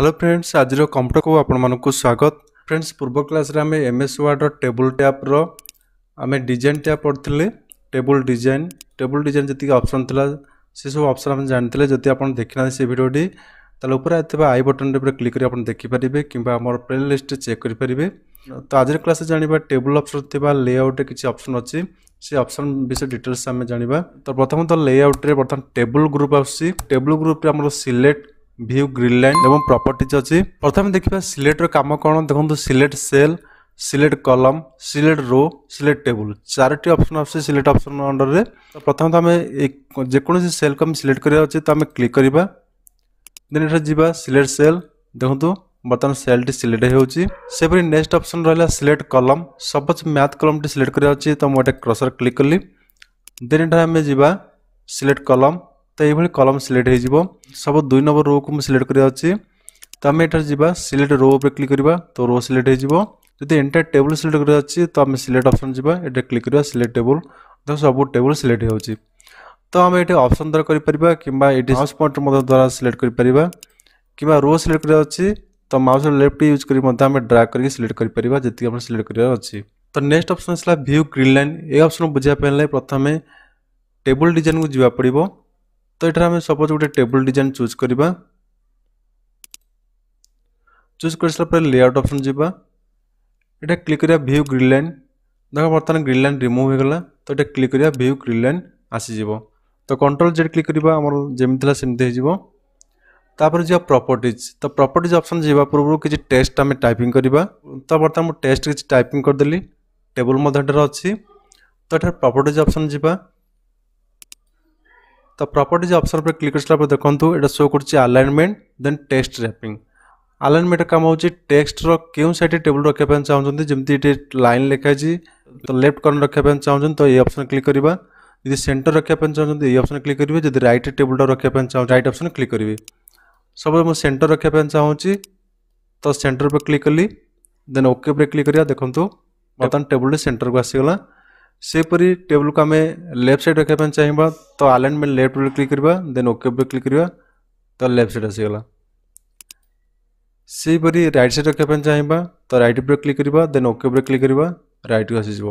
hello friends আজর কম্পুটরকু আপনার স্বাগত ফ্রেন্ডস পূর্ব ক্লাসে আমি এম এস ওয়ার্ডর টেবল ট্যাপ্র আমি ডিজাইন ট্যাপ পড়লে টেবল ডিজাইন টেবল ডিজাইন যেত অপসন লা সেসব অপসন আপনি জাঁলে যদি আপনার দেখি না সে ভিডিওটি তাহলে উপরে থাকা আই বটন উপরে ক্লিক করে আপনার দেখিপারে কিংবা আমার প্লে লিষ্ট চেক করে পারে তো আজ ক্লাসে জাঁয়া টেবল অপসন থাকা লেআউটে কিছু অপসন অছি সে অপসন বিষয়ে ডিটেলস আমি জাঁয়া তো প্রথমত লেআউটে বর্তমান টেবল গ্রুপ আসছে টেবল গ্রুপে আমার সিলেক্ট ভিউ গ্রিন লাইন এবং প্রপর্টিজ অছি প্রথমে দেখিবা সিলেটর কাম কোণ দেখুন Sylhet cell select column select row select table চারোটি অপসন আসছে সিলেট অপসন অন্ডরে প্রথমত আমি যেকোন সেলকে আমি সিলেক্ট করা অছে তো আমি ক্লিক করা দেন এটা যা সিলেট সেল দেখুন বর্তমান সেলটি সিলেক্ট হচ্ছে সেপরি নেক্সট অপসন রহলা সিলেক্ট কলম সপোজ ম্যাথ কলমটি সিলেক্ট করা অছে তো মু এটা ক্রসর ক্লিক কলি দেন এটা আমি যা সিলেক্ট কলম ତ ଏଇଭଳି କଲମ୍ ସିଲେକ୍ଟ ହୋଇଯିବ ସବୁ ଦୁଇ ନମ୍ବର ରୋକୁ ମୁଁ ସିଲେକ୍ଟ କରିବା ଅଛି ତ ଆମେ ଏଠାରେ ଯିବା ସିଲେକ୍ଟ ରୋ ଉପରେ କ୍ଲିକ୍ କରିବା ତ ରୋ ସିଲେକ୍ଟ ହୋଇଯିବ ଯଦି ଏଣ୍ଟାୟାର ଟେବୁଲ୍ ସିଲେକ୍ଟ କରିବା ଅଛି ତ ଆମେ ସିଲେକ୍ଟ ଅପସନ୍ ଯିବା ଏଠାରେ କ୍ଲିକ୍ କରିବା ସିଲେକ୍ଟ ଟେବୁଲ୍ ତ ସବୁ ଟେବୁଲ୍ ସିଲେକ୍ଟ ହେଉଛି ତ ଆମେ ଏଠି ଅପସନ୍ ଦ୍ୱାରା କରିପାରିବା କିମ୍ବା ଏଠି ହାଉସ୍ ପଏଣ୍ଟର ମଧ୍ୟ ଦ୍ୱାରା ସିଲେକ୍ଟ କରିପାରିବା କିମ୍ବା ରୋ ସିଲେକ୍ଟ କରିବା ଅଛି ତ ମାଉସ୍ର ଲେଫ୍ଟ ୟୁଜ୍ କରି ମଧ୍ୟ ଆମେ ଡ୍ରାଗ କରିକି ସିଲେକ୍ଟ କରିପାରିବା ଯେତିକି ଆମର ସିଲେକ୍ଟ କରିବାର ଅଛି ତ ନେକ୍ସଟ ଅପସନ୍ ଆସିଲା ଭ୍ୟୁ ଗ୍ରିନ୍ ଲାଇନ୍ ଏ ଅପସନ୍ ବୁଝିବା ପାଇଁ ହେଲେ ପ୍ରଥମେ ଟେବୁଲ୍ ଡିଜାଇନ୍କୁ ଯିବାକୁ ପଡ଼ିବ তো এটার আমি সপোজ গোটে টেবল ডিজাইন চুজ করা চুজ করে সারা পরে লেআউট অপসন যা এটা ক্লিক করা ভিউ গ্রিন লাইন দেখ বর্তমানে গ্রিন লাইন রিমুভ হয়ে গলা তো এটা ক্লিক করা ভিউ গ্রিন লাইন আসিযোগ তো কন্ট্রোল জেড ক্লিক করা আমার যেমি লা সেমি হয়ে তাপরে যা প্রপর্টিজ তো প্রপর্টিজ অপসন যা পূর্ব কিছু টেক্সট আমি টাইপিং করা তো বর্তমানে মু টেক্সট কিছু টাইপিং করেদেলি টেবল মধ্যে এটার অছি তো এটার প্রপর্টিজ অপসন যা ତ ପ୍ରପର୍ଟିଜ୍ ଅପସନ୍ ଉପରେ କ୍ଲିକ୍ କରିସାରିଲା ପରେ ଦେଖନ୍ତୁ ଏଇଟା ଶୋ କରୁଛି ଆଲାଇନମେଣ୍ଟ ଦେନ୍ ଟେକ୍ସଟ ର୍ୟାପିଂ ଆଲାଇନମେଣ୍ଟର କାମ ହେଉଛି ଟେକ୍ସଟର କେଉଁ ସାଇଡ଼୍ରେ ଟେବୁଲ୍ ରଖିବା ପାଇଁ ଚାହୁଁଛନ୍ତି ଯେମିତି ଏଠି ଲାଇନ୍ ଲେଖାହେଇଛି ତ ଲେଫ୍ଟ କର୍ଣ୍ଣର ରଖିବା ପାଇଁ ଚାହୁଁଛନ୍ତି ତ ଏଇ ଅପସନ୍ କ୍ଲିକ୍ କରିବା ଯଦି ସେଣ୍ଟର ରଖିବା ପାଇଁ ଚାହୁଁଛନ୍ତି ଏଇ ଅପସନ୍ କ୍ଲିକ୍ କରିବେ ଯଦି ରାଇଟ୍ ଟେବୁଲ୍ଟା ରଖିବା ପାଇଁ ଚାହୁଁ ରାଇଟ୍ ଅପସନ୍ କ୍ଲିକ୍ କରିବେ ସବୁବେଳେ ମୁଁ ସେଣ୍ଟର ରଖିବା ପାଇଁ ଚାହୁଁଛି ତ ସେଣ୍ଟର ଉପରେ କ୍ଲିକ୍ କଲି ଦେନ୍ ଓକେ ଉପରେ କ୍ଲିକ୍ କରିବା ଦେଖନ୍ତୁ ବର୍ତ୍ତମାନ ଟେବୁଲ୍ଟି ସେଣ୍ଟରକୁ ଆସିଗଲା ସେପରି ଟେବୁଲକୁ ଆମେ ଲେଫ୍ଟ ସାଇଡ଼୍ ରଖିବା ପାଇଁ ଚାହିଁବା ତ ଆଲାଇନମେଣ୍ଟ ଲେଫ୍ଟ ଉପରେ କ୍ଲିକ୍ କରିବା ଦେନ୍ ଓକେ ଉପରେ କ୍ଲିକ୍ କରିବା ତ ଲେଫ୍ଟ ସାଇଡ଼୍ ଆସିଗଲା ସେହିପରି ରାଇଟ୍ ସାଇଡ଼୍ ରଖିବା ପାଇଁ ଚାହିଁବା ତ ରାଇଟ୍ ଉପରେ କ୍ଲିକ୍ କରିବା ଦେନ୍ ଓକେ ଉପରେ କ୍ଲିକ୍ କରିବା ରାଇଟ୍କୁ ଆସିଯିବ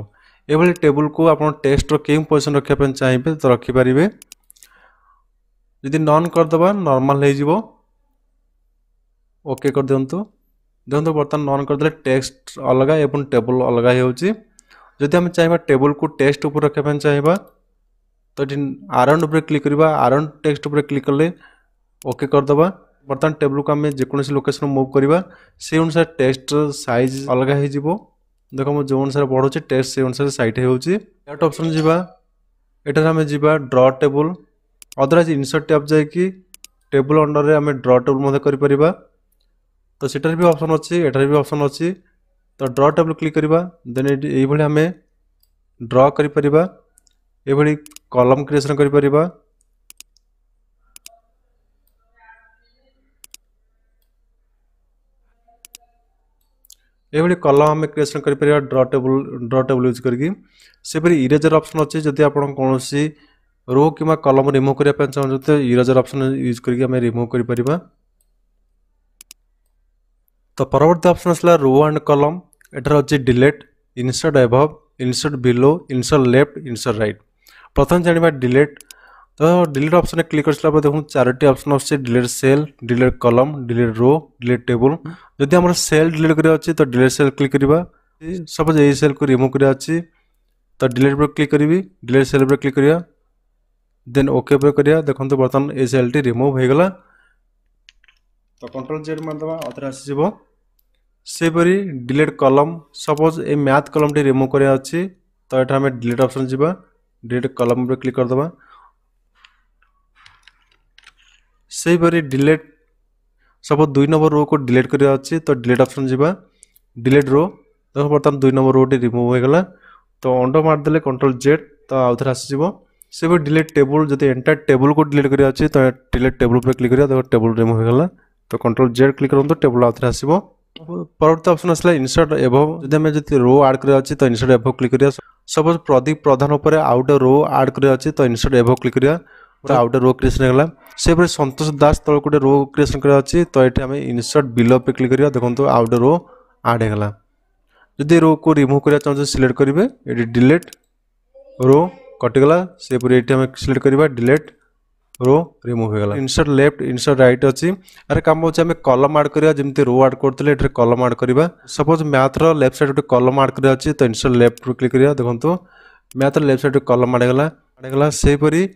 ଏଭଳି ଟେବୁଲକୁ ଆପଣ ଟେକ୍ସଟର କେଉଁ ପୋଜିସନ୍ ରଖିବା ପାଇଁ ଚାହିଁବେ ତ ରଖିପାରିବେ ଯଦି ନନ୍ କରିଦେବା ନର୍ମାଲ୍ ହେଇଯିବ ଓକେ କରିଦିଅନ୍ତୁ ଦେଖନ୍ତୁ ବର୍ତ୍ତମାନ ନନ୍ କରିଦେଲେ ଟେକ୍ସଟ ଅଲଗା ଏବଂ ଟେବୁଲ୍ ଅଲଗା ହେଉଛି ଯଦି ଆମେ ଚାହିଁବା ଟେବୁଲ୍କୁ ଟେକ୍ସଟ୍ ଉପରେ ରଖିବା ପାଇଁ ଚାହିଁବା ତ ଏଠି ଆରାଉଣ୍ଡ ଉପରେ କ୍ଲିକ୍ କରିବା ଆରାଉଣ୍ଡ ଟେକ୍ସଟ୍ ଉପରେ କ୍ଲିକ୍ କଲେ ଓକେ କରିଦେବା ବର୍ତ୍ତମାନ ଟେବୁଲ୍କୁ ଆମେ ଯେକୌଣସି ଲୋକେସନ୍ ମୁଭ୍ କରିବା ସେଇ ଅନୁସାରେ ଟେକ୍ସଟ୍ର ସାଇଜ୍ ଅଲଗା ହେଇଯିବ ଦେଖ ମୁଁ ଯେଉଁ ଅନୁସାରେ ବଢ଼ୁଛି ଟେକ୍ସଟ୍ ସେଇ ଅନୁସାରେ ସାଇଟ୍ ହେଉଛି ଏଆଟ ଅପସନ୍ ଯିବା ଏଠାରେ ଆମେ ଯିବା draw table otherwise insert tab ଯାଇକି ଟେବୁଲ୍ ଅଣ୍ଡରରେ ଆମେ ଡ୍ର ଟେବୁଲ୍ ମଧ୍ୟ କରିପାରିବା ତ ସେଠାରେ ବି ଅପସନ୍ ଅଛି ଏଠାରେ ବି ଅପସନ୍ ଅଛି तो ड्र टेबुल क्लिक करवा देन ये ड्र कर कलम क्रिएसन कर यह कलम आम क्रिएसन कर draw table draw table use करकेपर इरेजर अप्सन अच्छे जदि आप कौन रो कि कलम रिमुव करने चाहते तो इरेजर अप्सन यूज करके रिमुव कर तो परवर्त अपसन आसा रो आंड कलम ଏଠାରେ ଅଛି delete insert above insert below insert left insert right ପ୍ରଥମେ ଜାଣିବା ଡିଲେଟ୍ ତ ଡିଲେଟ୍ ଅପସନ୍ରେ କ୍ଲିକ୍ କରିସାରିଲା ପରେ ଦେଖନ୍ତୁ ଚାରୋଟି ଅପସନ୍ ଆସୁଛି delete cell delete column delete row delete table ଯଦି ଆମର ସେଲ୍ ଡିଲେଟ୍ କରିବା ଅଛି ତ ଡିଲେଟ୍ ସେଲ୍ କ୍ଲିକ୍ କରିବା ସପୋଜ୍ ଏଇ ସେଲ୍କୁ ରିମୁଭ୍ କରିବା ଅଛି ତ ଡିଲେଟ୍ ଉପରେ କ୍ଲିକ୍ କରିବି ଡିଲେଟ୍ ସେଲ୍ ଉପରେ କ୍ଲିକ୍ କରିବା ଦେନ୍ ଓକେ ଉପରେ କରିବା ଦେଖନ୍ତୁ ବର୍ତ୍ତମାନ ଏଇ ସେଲ୍ଟି ରିମୁଭ୍ ହୋଇଗଲା ତ କଣ୍ଟ୍ରୋଲ୍ ଜେଡ଼୍ ମାରିଦେବା ଅଥରେ ଆସିଯିବ ସେହିପରି ଡିଲିଟ୍ କଲମ୍ ସପୋଜ୍ ଏ ମ୍ୟାଥ୍ କଲମ୍ଟି ରିମୁଭ୍ କରିବା ଅଛି ତ ଏଠା ଆମେ ଡିଲିଟ୍ ଅପସନ୍ ଯିବା ଡିଲିଟ୍ କଲମ୍ ଉପରେ କ୍ଲିକ୍ କରିଦେବା ସେହିପରି ଡିଲିଟ୍ ସପୋଜ୍ ଦୁଇ ନମ୍ବର ରୋକୁ ଡିଲିଟ୍ କରିବା ଅଛି ତ ଡିଲିଟ୍ ଅପସନ୍ ଯିବା ଡିଲିଟ୍ ରୋ ଦେଖ ବର୍ତ୍ତମାନ ଦୁଇ ନମ୍ବର ରୋଟି ରିମୁଭ୍ ହୋଇଗଲା ତ ଅଣ୍ଡ ମାରିଦେଲେ କଣ୍ଟ୍ରୋଲ ଜେଡ୍ ତ ଆଉ ଥରେ ଆସିଯିବ ସେହିପରି ଡିଲିଟ୍ ଟେବୁଲ୍ ଯଦି ଏଣ୍ଟାୟାର ଟେବୁଲ୍କୁ ଡିଲିଟ୍ କରିବା ଅଛି ତ ଡିଲିଟ୍ ଟେବୁଲ୍ ଉପରେ କ୍ଲିକ୍ କରିବା ଦେଖ ଟେବୁଲ୍ ରିମୁଭ୍ ହୋଇଗଲା ତ କଣ୍ଟ୍ରୋଲ ଜେଡ୍ କ୍ଲିକ୍ କରନ୍ତୁ ଟେବୁଲ୍ ଆଉ ଥରେ ଆସିବ ପରବର୍ତ୍ତୀ ଅପସନ୍ ଆସିଲା ଇନସର୍ଟ ଏଭୋ ଯଦି ଆମେ ଯଦି ରୋ ଆଡ଼୍ କରିବା ଅଛି ତ ଇନସର୍ଟ ଏଭୋ କ୍ଲିକ୍ କରିବା ସପୋଜ୍ ପ୍ରଦୀପ ପ୍ରଧାନ ଉପରେ ଆଉ ଗୋଟେ ରୋ ଆଡ଼୍ କରିବା ଅଛି ତ ଇନସର୍ଟ ଏଭୋ କ୍ଲିକ୍ କରିବା ଆଉ ଗୋଟେ ରୋ କ୍ରିଏସନ୍ ହେଇଗଲା ସେହିପରି ସନ୍ତୋଷ ଦାସ ତଳକୁ ଗୋଟେ ରୋ କ୍ରିଏସନ୍ କରିବା ଅଛି ତ ଏଠି ଆମେ ଇନସର୍ଟ ବିଲୋ ପେ କ୍ଲିକ୍ କରିବା ଦେଖନ୍ତୁ ଆଉ ଗୋଟେ ରୋ ଆଡ଼୍ ହେଇଗଲା ଯଦି ରୋକୁ ରିମୁଭ୍ କରିବାକୁ ଚାହୁଁଛୁ ସିଲେକ୍ଟ କରିବେ ଏଠି ଡିଲେଟ୍ ରୋ କଟିଗଲା ସେହିପରି ଏଠି ଆମେ ସିଲେକ୍ଟ କରିବା ଡିଲେଟ୍ रो रिमुव होगा इनसर्ट लेफ्ट इनसर्ट रईट अच्छी आर कम हूँ आम कलम आड करवा जमी रो आड करते ये कलम आड करवा सपोज मैथ्र लेफ्ट सैड गोटे कलम आड कर अच्छे तो इनसर्ट लेफ्ट क्लिक करवा देखो मैथ्र लेफ्ट सैड कलम आडगला आडगला सेपरी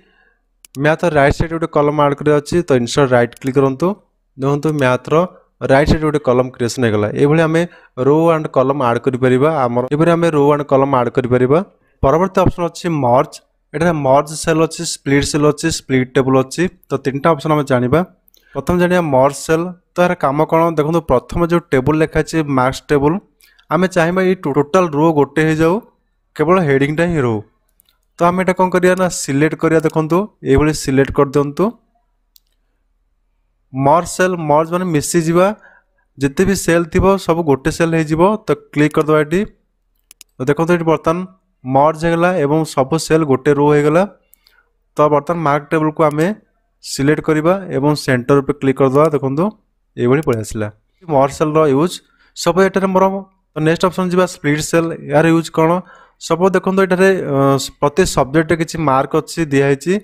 मैथ्र रईट सैड गोटे कलम आड कर अच्छे तो इनसर्ट रईट क्लिक करूँ देखो मैथ्र রাইট সাইড গোটে কলম हो হয়ে গলা এইভাবে আমি রো আন্ড কলম আড করে পার আমার এবার আমি রো আন্ড কলম আড করে পার পরবর্তী অপসন অর্চ ଏଠାରେ ମର୍ଜ ସେଲ୍ ଅଛି ସ୍ପ୍ଲିଟ୍ ସେଲ୍ ଅଛି ସ୍ପ୍ଲିଟ୍ ଟେବୁଲ୍ ଅଛି ତ ତିନିଟା ଅପସନ୍ ଆମେ ଜାଣିବା ପ୍ରଥମେ ଜାଣିବା ମର୍ଜ ସେଲ୍ ତ ଏହାର କାମ କ'ଣ ଦେଖନ୍ତୁ ପ୍ରଥମେ ଯେଉଁ ଟେବୁଲ୍ ଲେଖା ଅଛି ମାର୍କସ୍ ଟେବୁଲ୍ ଆମେ ଚାହିଁବା ଏଇ ଟୋଟାଲ୍ ରୋ ଗୋଟେ ହେଇଯାଉ କେବଳ ହେଡ଼ିଂଟା ହିଁ ରହୁ ତ ଆମେ ଏଇଟା କ'ଣ କରିବା ନା ସିଲେକ୍ଟ କରିବା ଦେଖନ୍ତୁ ଏଇଭଳି ସିଲେକ୍ଟ କରିଦିଅନ୍ତୁ ମର୍ଜ ସେଲ୍ ମର୍ଜ ମାନେ ମିଶିଯିବା ଯେତେ ବି ସେଲ୍ ଥିବ ସବୁ ଗୋଟେ ସେଲ୍ ହେଇଯିବ ତ କ୍ଲିକ୍ କରିଦେବା ଏଠି ଦେଖନ୍ତୁ ଏଠି ବର୍ତ୍ତମାନ मर्ज हो सब सेल गोटे रो हो तो बर्तमान मार्क टेबल को आम सिलेक्ट करवा सेटर पर क्लिक करदे देखो ये पलैसा मर्ज सेल रूज सब ये मोर तो नेक्स्ट अप्सन जा स्प्लीट सेल यार यूज कौन सब देखो ये प्रति सब्जेक्ट किसी मार्क अच्छी दिखाई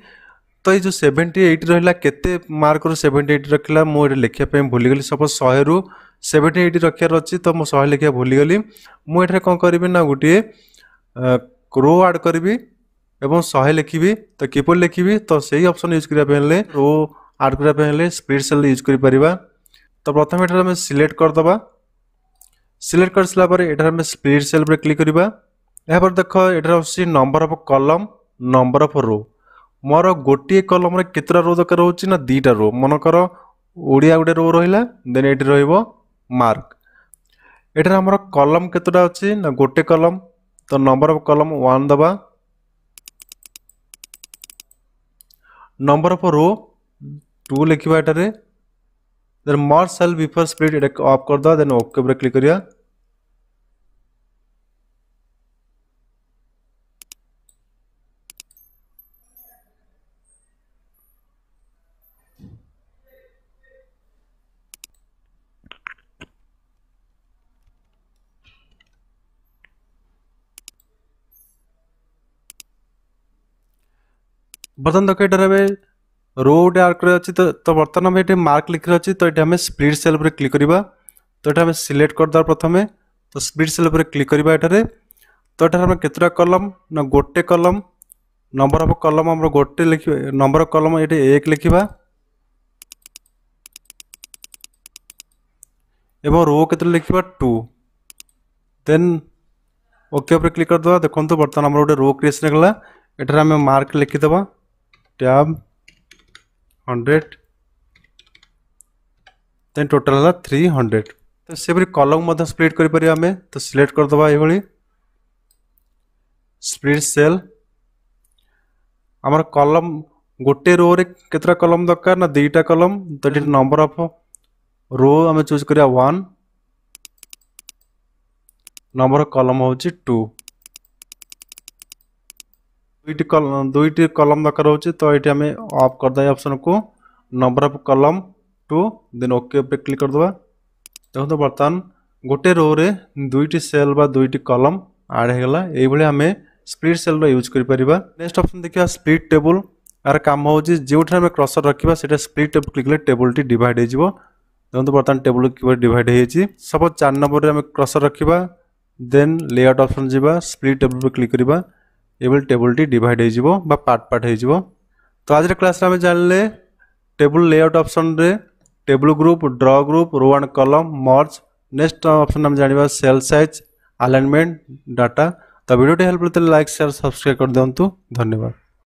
तो ये जो सेवेन्टी एट रहा के मार्क रु सेवेन्टी एट रखा मुझे लिखापी भूलीगली सपोज शहे सेवेन्टी एट रखार अच्छी तो मुझे शहे लिखा भूलीगली मुझे कौन करी ना गोटे रो ଆଡ଼୍ କରିବି ଏବଂ ଶହେ ଲେଖିବି ତ କିପରି ଲେଖିବି ତ ସେଇ ଅପସନ୍ ୟୁଜ୍ କରିବା ପାଇଁ ହେଲେ रो ଆଡ଼୍ କରିବା ପାଇଁ ହେଲେ ସ୍ପ୍ଲିଟ୍ ସେଲ୍ ୟୁଜ୍ କରିପାରିବା ତ ପ୍ରଥମେ ଏଠାରେ ଆମେ ସିଲେକ୍ଟ କରିଦେବା ସିଲେକ୍ଟ କରିସାରିଲା ପରେ ଏଠାରେ ଆମେ ସ୍ପ୍ଲିଟ୍ ସେଲ୍ ଉପରେ କ୍ଲିକ୍ କରିବା ଏହାପରେ ଦେଖ ଏଠାରେ ଆସୁଛି number of column number of row ମୋର ଗୋଟିଏ କଲମ୍ରେ କେତେଟା ରୋ ଦରକାର ହେଉଛି ନା ଦୁଇଟା ରୋ ମନେକର ଓଡ଼ିଆ ଗୋଟେ ରୋ ରହିଲା ଦେନ୍ ଏଠି ରହିବ ମାର୍କ ଏଠାରେ ଆମର କଲମ୍ କେତେଟା ଅଛି ନା ଗୋଟେ କଲମ୍ तो नंबर ऑफ कलम वन दबा नंबर ऑफ रो टू लिखा एटारे then merge cell before split off करदे देन ओके क्लिक करा बर्तन देख ये रो रोड आर्क अच्छे तो बर्तमान तो ये मार्क लिखे अच्छे तो ये आम स्प्लिट सेल पर क्लिक करवा तो ये सिलेक्ट करद प्रथम तो स्प्लिट सेल पर क्लिक करवा ये तो ये कतटा कलम ना गोटे कलम नंबर अफ कलम गोटे लिख नंबर अफ कलम ये एक लिखा एवं रो के लिखा टू देन ओके क्लिक करदे देखो बर्तमान आम गोटे रो क्रिएसन होगा यठार आम मार्क लिखिदेवा tab 100 then total three hundred तो सेबरी कॉलम मध्य स्प्लिट तो सिलेक्ट तो कर ये स्प्लीट सेल आम कलम गोटे रो रे केतरा कॉलम दरकार ना दुईटा कलम तो इज नंबर अफ रो आम चूज करिया 1 नंबर कॉलम होची 2 ଦୁଇଟି ଦୁଇଟି କଲମ ଦରକାର ହେଉଛି ତ ଏଇଠି ଆମେ ଅଫ୍ କରିଦେବା ଅପସନ୍କୁ number off column two then okay ଉପରେ କ୍ଲିକ୍ କରିଦେବା ଦେଖନ୍ତୁ ବର୍ତ୍ତମାନ ଗୋଟେ ରୋରେ ଦୁଇଟି ସେଲ୍ ବା ଦୁଇଟି କଲମ ଆଡ଼୍ ହେଇଗଲା ଏଇଭଳି ଆମେ ସ୍ପ୍ଲିଟ୍ ସେଲ୍ର ୟୁଜ୍ କରିପାରିବା ନେକ୍ସଟ ଅପସନ୍ ଦେଖିବା ସ୍ପ୍ଲିଟ୍ ଟେବୁଲ୍ ଏହାର କାମ ହେଉଛି ଯେଉଁଠାରେ ଆମେ କ୍ରସର ରଖିବା ସେଇଟା ସ୍ପ୍ଲିଟ୍ ଟେବୁଲ୍ କ୍ଲିକ୍ କଲେ ଟେବୁଲ୍ଟି ଡିଭାଇଡ଼ ହେଇଯିବ ଦେଖନ୍ତୁ ବର୍ତ୍ତମାନ ଟେବୁଲ୍ କିଭଳି ଡିଭାଇଡ଼ ହେଇଯାଇଛି ସପୋଜ୍ ଚାରି ନମ୍ବରରେ ଆମେ କ୍ରସର ରଖିବା ଦେନ୍ ଲେଆଉଟ୍ ଅପସନ୍ ଯିବା ସ୍ପ୍ଲିଟ୍ ଟେବୁଲ୍ କ୍ଲିକ୍ କରିବା এভাবে টেবুলটি ডিভাইড হয়ে বা পার্ট পার্ট হয়ে তো আজ ক্লাসে আমি জানলে টেবুল লেআউট অপসনরে table group draw group row and column merge next option আমি জাঁয়া সেল সাইজ আলাইনমেন্ট ডাটা তো ভিডিওটি হেল্প হলে লাইক সেয়ার সবসক্রাইব করে দিও ধন্যবাদ